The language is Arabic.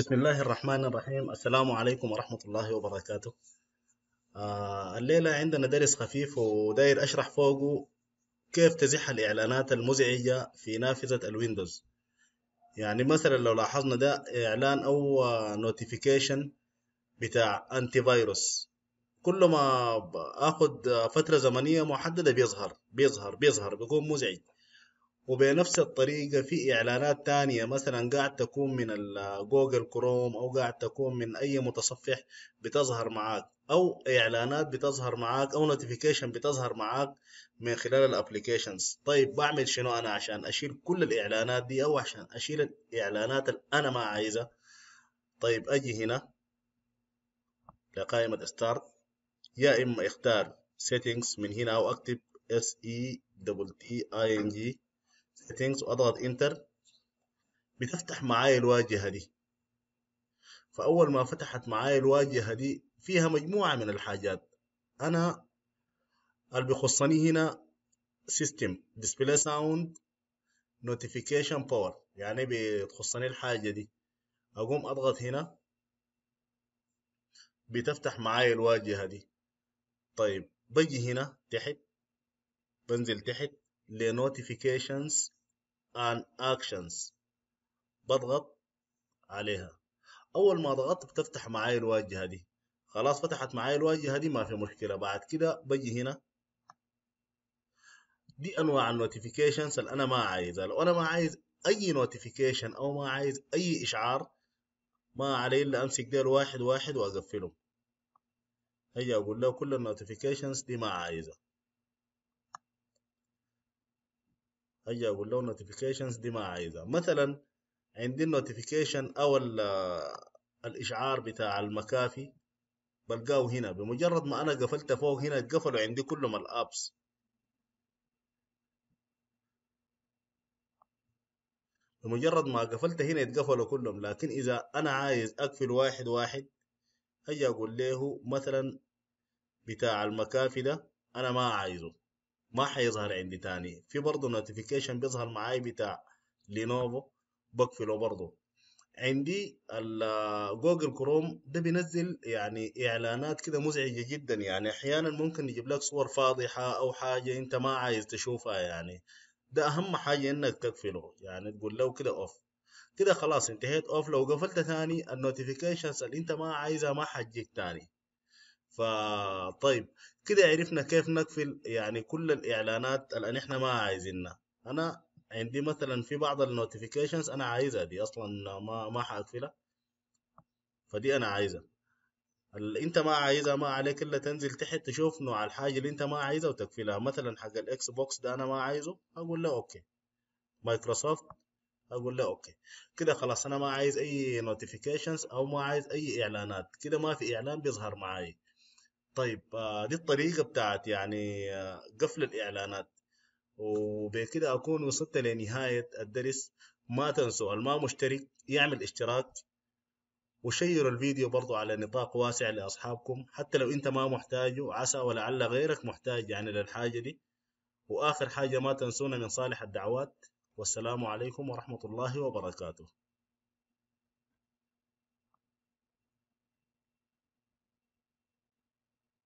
بسم الله الرحمن الرحيم السلام عليكم ورحمة الله وبركاته الليلة عندنا درس خفيف وداير أشرح فوقه كيف تزح الإعلانات المزعجة في نافذة الويندوز يعني مثلا لو لاحظنا ده إعلان أو نوتيفيكيشن بتاع أنتي فيروس كل ما آخد فترة زمنية محددة بيظهر بيظهر بيظهر بيكون مزعج وبنفس الطريقة في إعلانات تانية مثلا قاعد تكون من جوجل كروم أو قاعد تكون من أي متصفح بتظهر معاك أو إعلانات بتظهر معاك أو نوتيفيكيشن بتظهر معاك من خلال الابليكيشنز طيب بعمل شنو أنا عشان أشيل كل الإعلانات دي أو عشان أشيل الإعلانات اللي أنا ما عايزها طيب أجي هنا لقائمة ستارت يا إما اختار settings من هنا أو أكتب S E T T I N G سيتنجز واضغط انتر بتفتح معايا الواجهه دي فاول ما فتحت معايا الواجهه دي فيها مجموعه من الحاجات انا اللي بيخصني هنا سيستم ديسبلاي ساوند نوتيفيكيشن باور يعني بتخصني الحاجه دي اقوم اضغط هنا بتفتح معايا الواجهه دي طيب بجي هنا تحت بنزل تحت لنوتيفيكيشنز and actions بضغط عليها اول ما ضغطت بتفتح معاي الواجهه دي خلاص فتحت معاي الواجهه دي ما في مشكله بعد كده بجي هنا دي انواع النوتيفيكيشنز اللي انا ما عايزها لو انا ما عايز اي نوتيفيكيشن او ما عايز اي اشعار ما علي الا امسك ديل واحد واحد واقفله هيا اقول له كل النوتيفيكيشنز دي ما عايزها اجي اقول له نوتيفيكيشنز دي ما عايزها مثلا عندي النوتيفيكيشن او الاشعار بتاع المكافي بلقاه هنا بمجرد ما انا قفلت فوق هنا اتقفلوا عندي كلهم الابس بمجرد ما قفلت هنا يتقفلوا كلهم لكن اذا انا عايز اقفل واحد واحد اجي اقول له مثلا بتاع المكافي ده انا ما عايزه ما حيظهر عندي تاني في برضه نوتيفيكيشن بيظهر معاي بتاع لينوفو بقفله برضه عندي جوجل كروم ده بينزل يعني اعلانات كده مزعجه جدا يعني احيانا ممكن يجيب لك صور فاضحه او حاجه انت ما عايز تشوفها يعني ده اهم حاجه انك تقفله يعني تقول له كده اوف كده خلاص انتهيت اوف لو قفلت ثاني النوتيفيكيشنز اللي انت ما عايزها ما حتجيك تاني فطيب كده عرفنا كيف نقفل يعني كل الاعلانات اللي احنا ما عايزينها انا عندي مثلا في بعض النوتيفيكيشنز انا عايزها دي اصلا ما ما حاقفلها فدي انا عايزها اللي انت ما عايزها ما عليك الا تنزل تحت تشوف نوع الحاجه اللي انت ما عايزها وتقفلها مثلا حق الاكس بوكس ده انا ما عايزه اقول له اوكي مايكروسوفت اقول له اوكي كده خلاص انا ما عايز اي نوتيفيكيشنز او ما عايز اي اعلانات كده ما في اعلان بيظهر معايا طيب آه، دي الطريقة بتاعت يعني آه، قفل الإعلانات وبكده أكون وصلت لنهاية الدرس ما تنسوا الما مشترك يعمل اشتراك وشير الفيديو برضو على نطاق واسع لأصحابكم حتى لو أنت ما محتاجه عسى ولعل غيرك محتاج يعني للحاجة دي وآخر حاجة ما تنسونا من صالح الدعوات والسلام عليكم ورحمة الله وبركاته